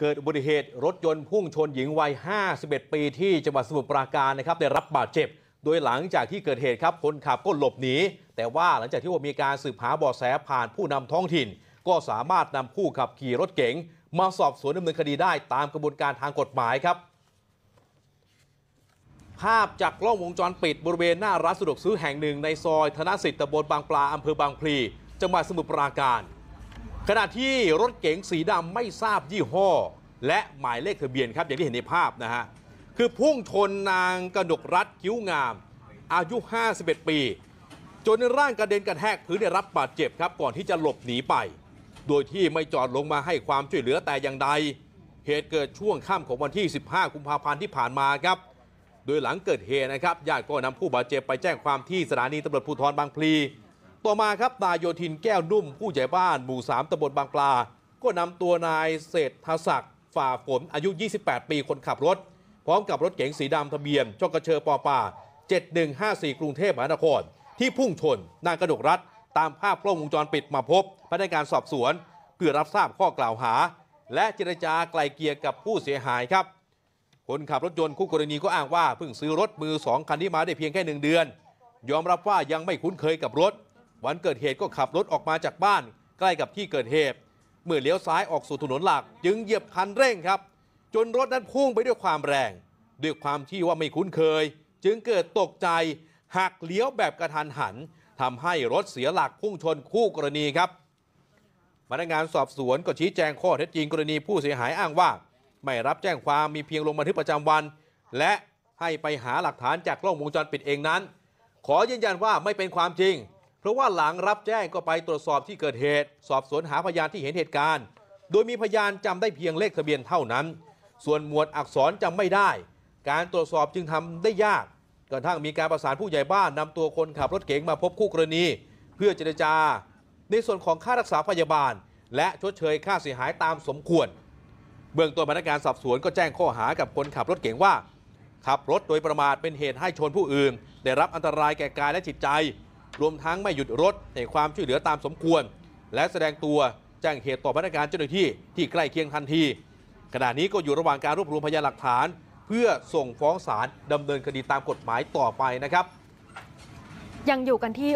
เกิดอุบัติเหตุรถยนต์พุ่งชนหญิงวัย 51 ปีที่จังหวัดสมุทรปราการนะครับได้รับบาดเจ็บ โดยหลังจากที่เกิดเหตุครับคนขับก็หลบหนีแต่ว่าหลังจากที่ว่ามีการสืบหาเบาะแสผ่านผู้นำท้องถิ่น ก็สามารถนำผู้ขับขี่รถเก๋งมาสอบสวนดำเนินคดีได้ตามกระบวนการทางกฎหมายครับ ภาพจากกล้องวงจรปิดบริเวณหน้าร้านสะดวกซื้อแห่งหนึ่งในซอยธนสิทธิ์ตำบลบางปลาอำเภอบางพลีจังหวัดสมุทรปราการขณะที่รถเก๋งสีดำไม่ทราบยี่ห้อ และหมายเลขทะเบียนครับ อย่างที่เห็นในภาพนะฮะ คือพุ่งชนนางกนกรัฐคิ้วงามอายุ 51 ปี จนร่างกระเด็นกระแทก พื้นได้รับบาดเจ็บครับ ก่อนที่จะหลบหนีไป โดยที่ไม่จอดลงมาให้ความช่วยเหลือแต่อย่างใด เหตุเกิดช่วงค่ำของวันที่ 15กุมภาพันธ์ที่ผ่านมาครับโดยหลังเกิดเหตุนะครับญาติก็นำผู้บาดเจ็บไปแจ้งความที่สถานีตำรวจภูธรบางพลีต่อมาครับนายโยธินแก้วนุ่ม ผู้ใหญ่บ้านหมู่3ตำบลบางปลา ก็นำตัวนายเศรษฐศักดิ์ ฝ่าฝนอายุ 28 ปีคนขับรถ พร้อมกับรถเก๋งสีดำทะเบียนจกระเชอปอป่า7154 กรุงเทพมหานคร ที่พุ่งชนนางกระดกรัฐตามภาพกล้องวงจรปิดมาพบพนักงานสอบสวนเพื่อรับทราบข้อกล่าวหา และเจรจาไกลเกลียกับผู้เสียหายครับคนขับรถยนต์คู่กรณีก็อ้างว่าเพิ่งซื้อรถมือสองคันนี้มาได้เพียงแค่หนึ่งเดือน ยอมรับว่ายังไม่คุ้นเคยกับรถวันเกิดเหตุก็ขับรถออกมาจากบ้านใกล้กับที่เกิดเหตุ เมื่อเลี้ยวซ้ายออกสู่ถนนหลัก จึงเหยียบคันเร่งครับ จนรถนั้นพุ่งไปด้วยความแรง ด้วยความที่ว่าไม่คุ้นเคย จึงเกิดตกใจหักเลี้ยวแบบกระทันหัน ทำให้รถเสียหลักพุ่งชนคู่กรณีครับพนักงานสอบสวนก็ชี้แจงข้อเท็จจริงกรณีผู้เสียหายอ้างว่าไม่รับแจ้งความมีเพียงลงบันทึกประจำวัน และให้ไปหาหลักฐานจากกล้องวงจรปิดเองนั้น ขอยืนยันว่าไม่เป็นความจริงเพราะว่าหลังรับแจ้งก็ไปตรวจสอบที่เกิดเหตุ สอบสวนหาพยานที่เห็นเหตุการณ์ โดยมีพยานจำได้เพียงเลขทะเบียนเท่านั้น ส่วนหมวดอักษรจำไม่ได้ การตรวจสอบจึงทำได้ยากกระทั่งมีการประสานผู้ใหญ่บ้านนำตัวคนขับรถเก๋งมาพบคู่กรณี เพื่อเจรจา ในส่วนของค่ารักษาพยาบาล และชดเชยค่าเสียหายตามสมควร เบื้องต้นพนักงานสอบสวนก็แจ้งข้อหากับคนขับรถเก๋งว่า ขับรถโดยประมาทเป็นเหตุให้ชนผู้อื่น ได้รับอันตรายแก่กายและจิตใจรวมทั้งไม่หยุดรถใหความช่วยเหลือตามสมควร และแสดงตัวแจ้งเหตุต่อพนักงานเจ้าหน้าที่ ที่ใกล้เคียงทันที ขณะนี้ก็อยู่ระหว่างการรวบรวมพยานหลักฐาน เพื่อส่งฟ้องศาลดำเนินคดีตามกฎหมายต่อไปนะครับ ยังอยู่กันที่